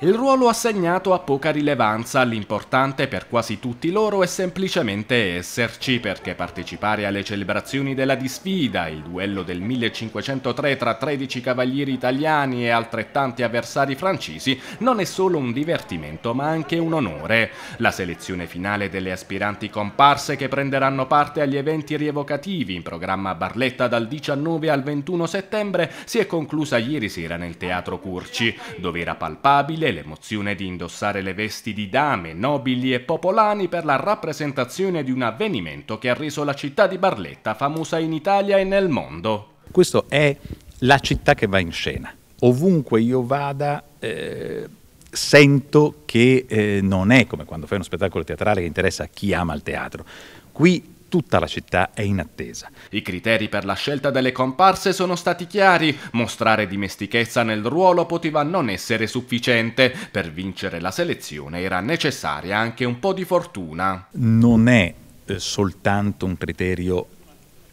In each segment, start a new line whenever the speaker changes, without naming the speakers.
Il ruolo assegnato ha poca rilevanza, l'importante per quasi tutti loro è semplicemente esserci, perché partecipare alle celebrazioni della disfida, il duello del 1503 tra 13 cavalieri italiani e altrettanti avversari francesi, non è solo un divertimento ma anche un onore. La selezione finale delle aspiranti comparse che prenderanno parte agli eventi rievocativi in programma a Barletta dal 19 al 21 settembre si è conclusa ieri sera nel Teatro Curci, dove era palpabile prevede l'emozione di indossare le vesti di dame, nobili e popolani per la rappresentazione di un avvenimento che ha reso la città di Barletta famosa in Italia e nel mondo. Questa è la città che va in scena.
Ovunque io vada... Eh sento che eh, non è come quando fai uno spettacolo teatrale che interessa a chi
ama il teatro. Qui tutta la città è in attesa. I criteri per la scelta delle comparse sono stati chiari, mostrare dimestichezza nel ruolo poteva non essere sufficiente, per vincere la selezione era necessaria anche un po' di fortuna.
Non è eh, soltanto un criterio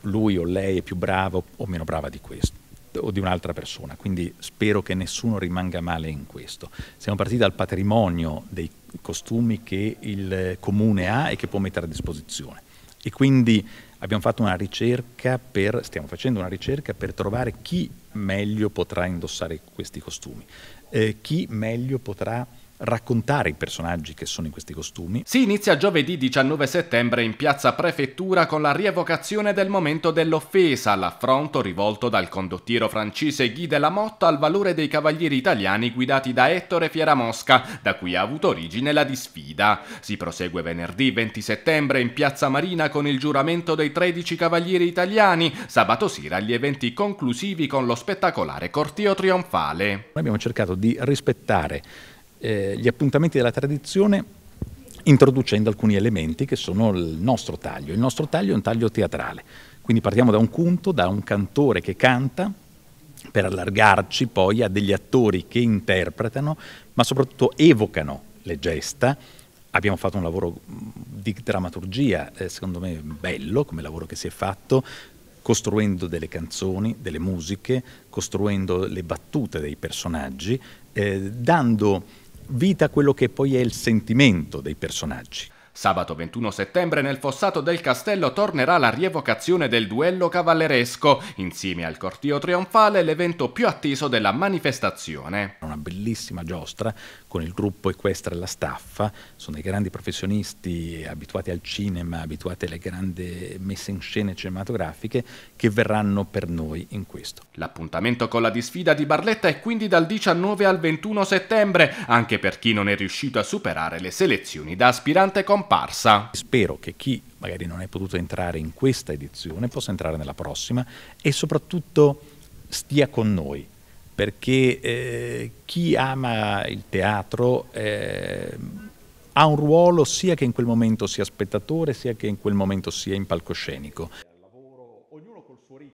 lui o lei è più bravo o meno brava di questo o di un'altra persona, quindi spero che nessuno rimanga male in questo. Siamo partiti dal patrimonio dei costumi che il eh, comune ha e che può mettere a disposizione. E quindi abbiamo fatto una ricerca per, stiamo facendo una ricerca per trovare chi meglio potrà indossare questi costumi, eh, chi meglio potrà raccontare i personaggi che sono in questi costumi.
Si inizia giovedì 19 settembre in piazza Prefettura con la rievocazione del momento dell'offesa, l'affronto rivolto dal condottiero francese Guy de la Motta al valore dei cavalieri italiani guidati da Ettore Fieramosca, da cui ha avuto origine la disfida. Si prosegue venerdì 20 settembre in piazza Marina con il giuramento dei 13 cavalieri italiani, sabato sera gli eventi conclusivi con lo spettacolare corteo trionfale.
Abbiamo cercato di rispettare eh, gli appuntamenti della tradizione introducendo alcuni elementi che sono il nostro taglio. Il nostro taglio è un taglio teatrale, quindi partiamo da un punto, da un cantore che canta, per allargarci poi a degli attori che interpretano, ma soprattutto evocano le gesta, abbiamo fatto un lavoro mm, di drammaturgia, eh, secondo me bello come lavoro che si è fatto, costruendo delle canzoni, delle musiche, costruendo le battute dei personaggi, eh, dando vita quello che poi è il sentimento dei personaggi.
Sabato 21 settembre nel fossato del castello tornerà la rievocazione del duello cavalleresco, insieme al cortio trionfale l'evento più atteso della manifestazione. Una bellissima
giostra con il gruppo equestre e la staffa, sono dei grandi professionisti abituati al
cinema, abituati alle grandi messe in scene cinematografiche che verranno per noi in questo. L'appuntamento con la disfida di Barletta è quindi dal 19 al 21 settembre, anche per chi non è riuscito a superare le selezioni da aspirante completo scomparsa. Spero che chi magari non è potuto entrare in questa edizione possa entrare nella prossima e
soprattutto stia con noi perché eh, chi ama il teatro eh, ha un ruolo sia che in quel momento sia spettatore sia che in quel momento sia in palcoscenico.